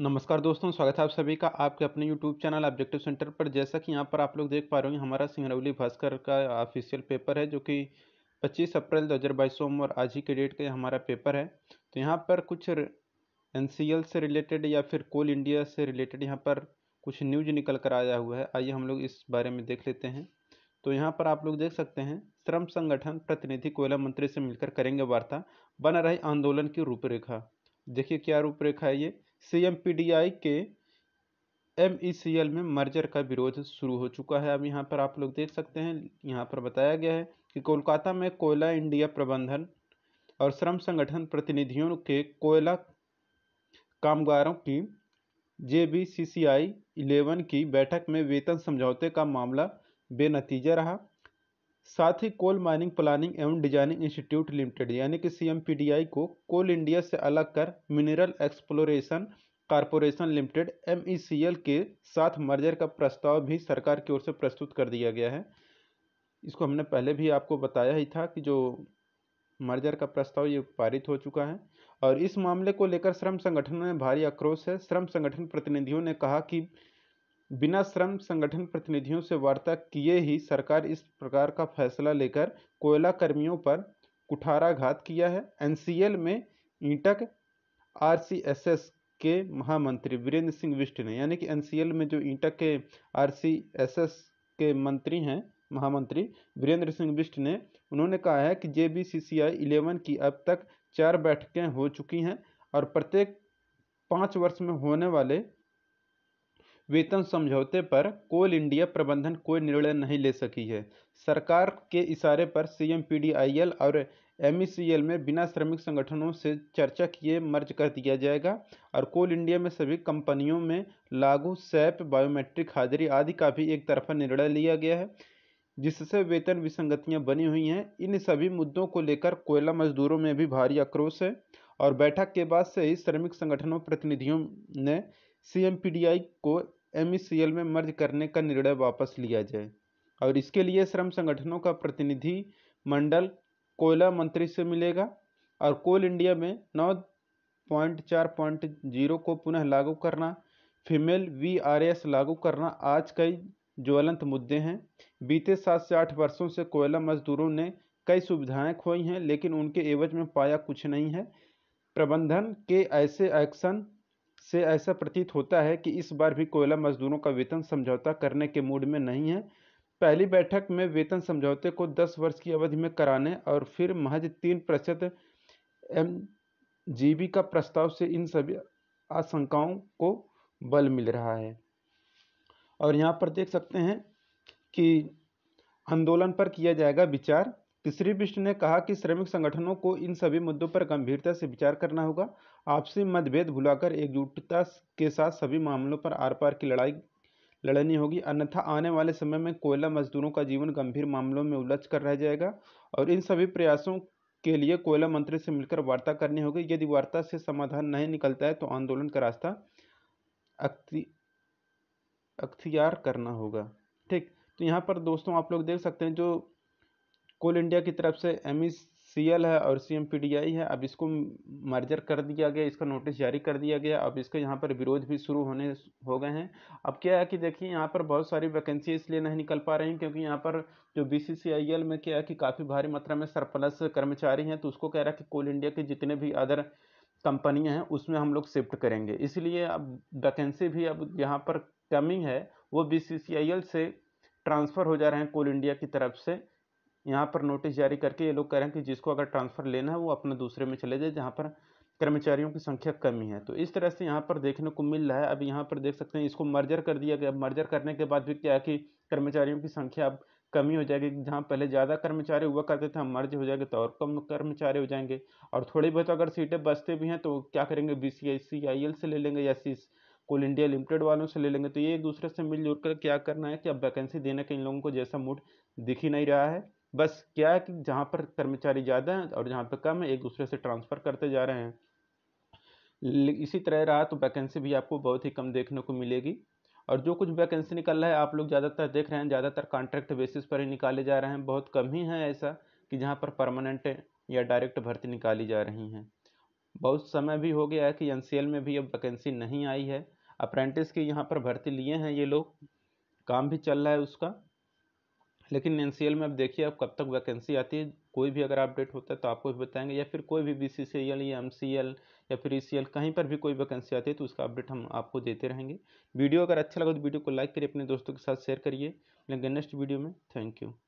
नमस्कार दोस्तों स्वागत है आप सभी का आपके अपने यूट्यूब चैनल ऑब्जेक्टिव सेंटर पर जैसा कि यहाँ पर आप लोग देख पा रहे हो हमारा सिंगरौली भास्कर का ऑफिशियल पेपर है जो कि 25 अप्रैल दो हज़ार बाईस सोमवार आज ही के डेट का हमारा पेपर है तो यहाँ पर कुछ एन से रिलेटेड या फिर कोल इंडिया से रिलेटेड यहाँ पर कुछ न्यूज निकल कर आया हुआ है आइए हम लोग इस बारे में देख लेते हैं तो यहाँ पर आप लोग देख सकते हैं श्रम संगठन प्रतिनिधि कोयला मंत्री से मिलकर करेंगे वार्ता बन रहे आंदोलन की रूपरेखा देखिए क्या रूपरेखा है ये सीएमपीडीआई के एम e में मर्जर का विरोध शुरू हो चुका है अब यहाँ पर आप लोग देख सकते हैं यहाँ पर बताया गया है कि कोलकाता में कोयला इंडिया प्रबंधन और श्रम संगठन प्रतिनिधियों के कोयला कामगारों की जे बी सी सी आई इलेवन की बैठक में वेतन समझौते का मामला बेनतीजा रहा साथ ही कोल माइनिंग प्लानिंग एवं डिजाइनिंग इंस्टीट्यूट लिमिटेड यानी कि सीएमपीडीआई को कोल इंडिया से अलग कर mineral exploration corporation limited M के साथ मर्जर का प्रस्ताव भी सरकार की ओर से प्रस्तुत कर दिया गया है इसको हमने पहले भी आपको बताया ही था कि जो मर्जर का प्रस्ताव ये पारित हो चुका है और इस मामले को लेकर श्रम संगठनों में भारी आक्रोश है श्रम संगठन प्रतिनिधियों ने कहा कि बिना श्रम संगठन प्रतिनिधियों से वार्ता किए ही सरकार इस प्रकार का फैसला लेकर कोयला कर्मियों पर कुठाराघात किया है एनसीएल में ईटक आरसीएसएस के महामंत्री वीरेंद्र सिंह विष्ट ने यानी कि एनसीएल में जो ईटक के आरसीएसएस के मंत्री हैं महामंत्री वीरेंद्र सिंह विष्ट ने उन्होंने कहा है कि जे बी सी सी आई इलेवन की अब तक चार बैठकें हो चुकी हैं और प्रत्येक पाँच वर्ष में होने वाले वेतन समझौते पर कोल इंडिया प्रबंधन कोई निर्णय नहीं ले सकी है सरकार के इशारे पर सीएमपीडीआईएल और एमईसीएल में बिना श्रमिक संगठनों से चर्चा किए मर्ज कर दिया जाएगा और कोल इंडिया में सभी कंपनियों में लागू सैप बायोमेट्रिक हाजिरी आदि का भी एक तरफा निर्णय लिया गया है जिससे वेतन विसंगतियां बनी हुई हैं इन सभी मुद्दों को लेकर कोयला मजदूरों में भी भारी आक्रोश है और बैठक के बाद से ही श्रमिक संगठनों प्रतिनिधियों ने सी को एम e में मर्ज करने का निर्णय वापस लिया जाए और इसके लिए श्रम संगठनों का प्रतिनिधि मंडल कोयला मंत्री से मिलेगा और कोल इंडिया में नौ पॉइंट चार पॉइंट जीरो को पुनः लागू करना फीमेल वी आर एस लागू करना आज कई ज्वलंत मुद्दे हैं बीते सात से आठ वर्षों से कोयला मजदूरों ने कई सुविधाएं खोई हैं लेकिन उनके एवज में पाया कुछ नहीं है प्रबंधन के ऐसे एक्शन से ऐसा प्रतीत होता है कि इस बार भी कोयला मजदूरों का वेतन समझौता करने के मूड में नहीं है पहली बैठक में वेतन समझौते को 10 वर्ष की अवधि में कराने और फिर महज तीन प्रतिशत एम का प्रस्ताव से इन सभी आशंकाओं को बल मिल रहा है और यहाँ पर देख सकते हैं कि आंदोलन पर किया जाएगा विचार श्री बिष्ट ने कहा कि श्रमिक संगठनों को इन सभी मुद्दों पर गंभीरता से विचार करना होगा आपसी मतभेद भुलाकर एकजुटता के साथ सभी मामलों पर आर पार की लड़ाई लड़नी होगी अन्यथा आने वाले समय में कोयला मजदूरों का जीवन गंभीर मामलों में उलझ कर रह जाएगा और इन सभी प्रयासों के लिए कोयला मंत्री से मिलकर वार्ता करनी होगी यदि वार्ता से समाधान नहीं निकलता है तो आंदोलन का रास्ता अख्तियार करना होगा ठीक तो यहाँ पर दोस्तों आप लोग देख सकते हैं जो कोल इंडिया की तरफ से एम ई सी एल है और सी एम पी आई है अब इसको मर्जर कर दिया गया इसका नोटिस जारी कर दिया गया अब इसके यहाँ पर विरोध भी शुरू होने हो गए हैं अब क्या है कि देखिए यहाँ पर बहुत सारी वैकेंसी इसलिए नहीं निकल पा रही हैं क्योंकि यहाँ पर जो B C C I L में क्या है कि काफ़ी भारी मात्रा में सरप्लस कर्मचारी हैं तो उसको कह रहा है कि कोल इंडिया के जितने भी अदर कंपनियाँ हैं उसमें हम लोग शिफ्ट करेंगे इसलिए अब वैकेंसी भी अब यहाँ पर कमिंग है वो बी से ट्रांसफ़र हो जा रहे हैं कोल इंडिया की तरफ से यहाँ पर नोटिस जारी करके ये लोग कह रहे हैं कि जिसको अगर ट्रांसफ़र लेना है वो अपने दूसरे में चले जाए जहाँ पर कर्मचारियों की संख्या कमी है तो इस तरह से यहाँ पर देखने को मिल रहा है अब यहाँ पर देख सकते हैं इसको मर्जर कर दिया गया मर्जर करने के बाद भी क्या है कि कर्मचारियों की संख्या अब कमी हो जाएगी जहाँ पहले ज़्यादा कर्मचारी हुआ करते थे मर्ज हो जाएंगे तो और कम कर्मचारी हो जाएंगे और थोड़ी बहुत अगर सीटें बचते भी हैं तो क्या करेंगे B C I C I L से ले लेंगे या सी कोल इंडिया लिमिटेड वालों से ले लेंगे तो ये एक दूसरे से मिलजुल कर क्या करना है कि अब वैकेंसी देने का इन लोगों को जैसा मूड दिख ही नहीं रहा है बस क्या है कि जहाँ पर कर्मचारी ज़्यादा हैं और जहाँ पर कम है एक दूसरे से ट्रांसफ़र करते जा रहे हैं इसी तरह रहा तो वैकेंसी भी आपको बहुत ही कम देखने को मिलेगी और जो कुछ वैकेंसी निकल रहा है आप लोग ज़्यादातर देख रहे हैं ज़्यादातर कॉन्ट्रैक्ट बेसिस पर ही निकाले जा रहे हैं बहुत कम ही है ऐसा कि जहाँ पर परमानेंट या डायरेक्ट भर्ती निकाली जा रही हैं बहुत समय भी हो गया है कि एन में भी अब वैकेंसी नहीं आई है अप्रेंटिस की यहाँ पर भर्ती लिए हैं ये लोग काम भी चल रहा है उसका लेकिन एन में अब देखिए अब कब तक वैकेंसी आती है कोई भी अगर अपडेट होता है तो आपको भी बताएंगे या फिर कोई भी बी सी सी एल या एम सी एल या फिर ई सी एल कहीं पर भी कोई वैकेंसी आती है तो उसका अपडेट हम आपको देते रहेंगे वीडियो अगर अच्छा लगा तो वीडियो को लाइक करिए अपने दोस्तों के साथ शेयर करिए लेकिन नेक्स्ट वीडियो में थैंक यू